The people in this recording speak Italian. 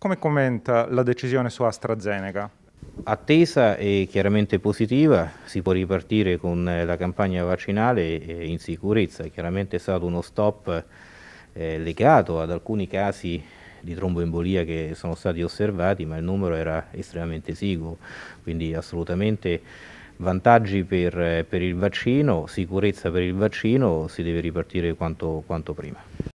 Come commenta la decisione su AstraZeneca? Attesa e chiaramente positiva, si può ripartire con eh, la campagna vaccinale eh, in sicurezza, chiaramente è stato uno stop eh, legato ad alcuni casi di tromboembolia che sono stati osservati, ma il numero era estremamente esiguo, quindi assolutamente vantaggi per, per il vaccino, sicurezza per il vaccino, si deve ripartire quanto, quanto prima.